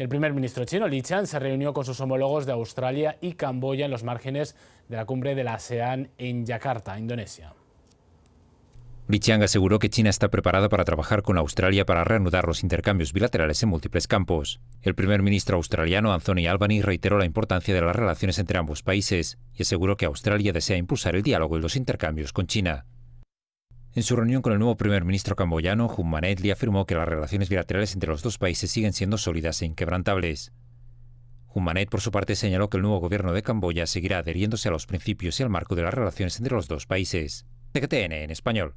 El primer ministro chino, Li Chan, se reunió con sus homólogos de Australia y Camboya en los márgenes de la cumbre de la ASEAN en Yakarta, Indonesia. Li Chiang aseguró que China está preparada para trabajar con Australia para reanudar los intercambios bilaterales en múltiples campos. El primer ministro australiano Anthony Albany, reiteró la importancia de las relaciones entre ambos países y aseguró que Australia desea impulsar el diálogo y los intercambios con China. En su reunión con el nuevo primer ministro camboyano, le afirmó que las relaciones bilaterales entre los dos países siguen siendo sólidas e inquebrantables. Humanet, por su parte, señaló que el nuevo gobierno de Camboya seguirá adheriéndose a los principios y al marco de las relaciones entre los dos países. en español.